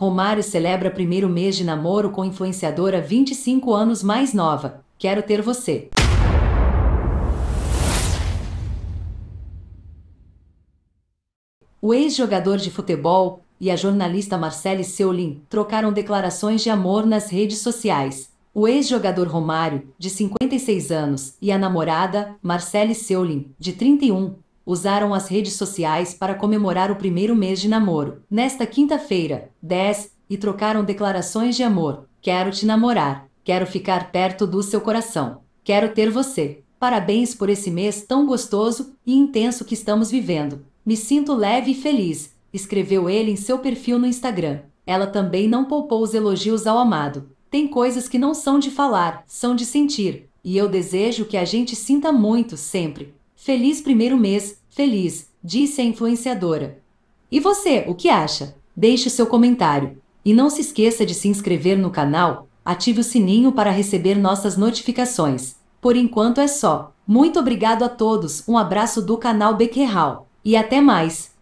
Romário celebra primeiro mês de namoro com influenciadora 25 anos mais nova. Quero ter você. O ex-jogador de futebol e a jornalista Marcele Seulin trocaram declarações de amor nas redes sociais. O ex-jogador Romário, de 56 anos, e a namorada, Marcele Seulin, de 31, usaram as redes sociais para comemorar o primeiro mês de namoro. Nesta quinta-feira, 10, e trocaram declarações de amor. Quero te namorar. Quero ficar perto do seu coração. Quero ter você. Parabéns por esse mês tão gostoso e intenso que estamos vivendo. Me sinto leve e feliz, escreveu ele em seu perfil no Instagram. Ela também não poupou os elogios ao amado. Tem coisas que não são de falar, são de sentir, e eu desejo que a gente sinta muito sempre. Feliz primeiro mês, feliz, disse a influenciadora. E você, o que acha? Deixe seu comentário. E não se esqueça de se inscrever no canal, ative o sininho para receber nossas notificações. Por enquanto é só. Muito obrigado a todos, um abraço do canal Bequerral. E até mais!